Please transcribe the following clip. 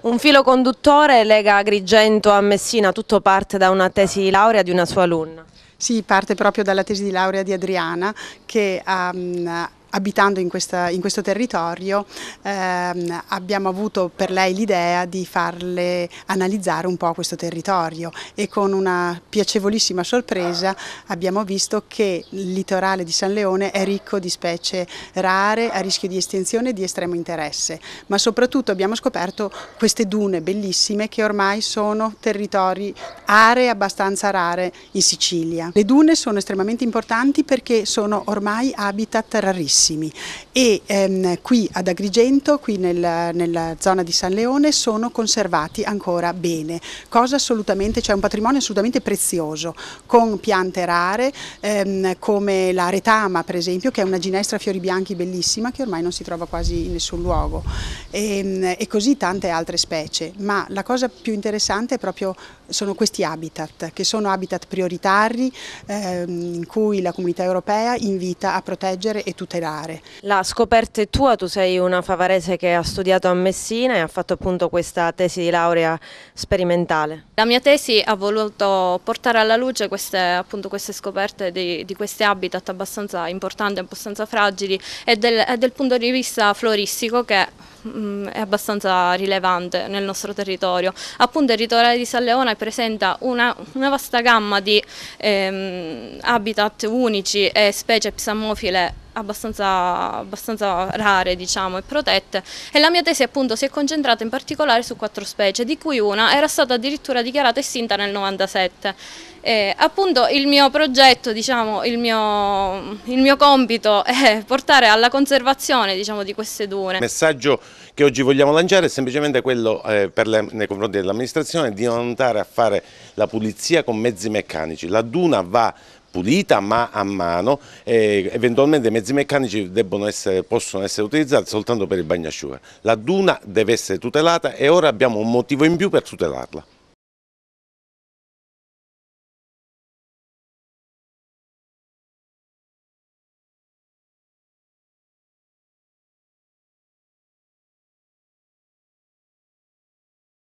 Un filo conduttore lega Agrigento a Messina, tutto parte da una tesi di laurea di una sua alunna. Sì, parte proprio dalla tesi di laurea di Adriana che ha, um, abitando in, questa, in questo territorio ehm, abbiamo avuto per lei l'idea di farle analizzare un po' questo territorio e con una piacevolissima sorpresa abbiamo visto che il litorale di San Leone è ricco di specie rare a rischio di estinzione e di estremo interesse, ma soprattutto abbiamo scoperto queste dune bellissime che ormai sono territori, aree abbastanza rare in Sicilia. Le dune sono estremamente importanti perché sono ormai habitat rarissimi bellissimi e ehm, qui ad Agrigento, qui nel, nella zona di San Leone, sono conservati ancora bene, cosa assolutamente, cioè un patrimonio assolutamente prezioso, con piante rare ehm, come la retama per esempio, che è una ginestra a fiori bianchi bellissima che ormai non si trova quasi in nessun luogo e, ehm, e così tante altre specie, ma la cosa più interessante è proprio sono questi habitat, che sono habitat prioritari ehm, in cui la comunità europea invita a proteggere e tutelare fare. La scoperta è tua, tu sei una favarese che ha studiato a Messina e ha fatto appunto questa tesi di laurea sperimentale. La mia tesi ha voluto portare alla luce queste, appunto, queste scoperte di, di, questi habitat abbastanza importanti, abbastanza fragili e del, e del punto di vista floristico che mm, è abbastanza rilevante nel nostro territorio. Appunto il ritorale di San Leone presenta una, una vasta gamma di ehm, habitat unici e specie psamofile abbastanza, abbastanza rare diciamo, e protette e la mia tesi appunto si è concentrata in particolare su quattro specie di cui una era stata addirittura dichiarata estinta nel 97 eh, appunto il mio progetto, diciamo, il, mio, il, mio, compito è portare alla conservazione diciamo, di queste dune. Il messaggio che oggi vogliamo lanciare è semplicemente quello eh, le, nei confronti dell'amministrazione di non andare a fare la pulizia con mezzi meccanici. La duna va pulita ma a mano e eventualmente i mezzi meccanici essere, possono essere utilizzati soltanto per il bagnasciuga. La duna deve essere tutelata e ora abbiamo un motivo in più per tutelarla.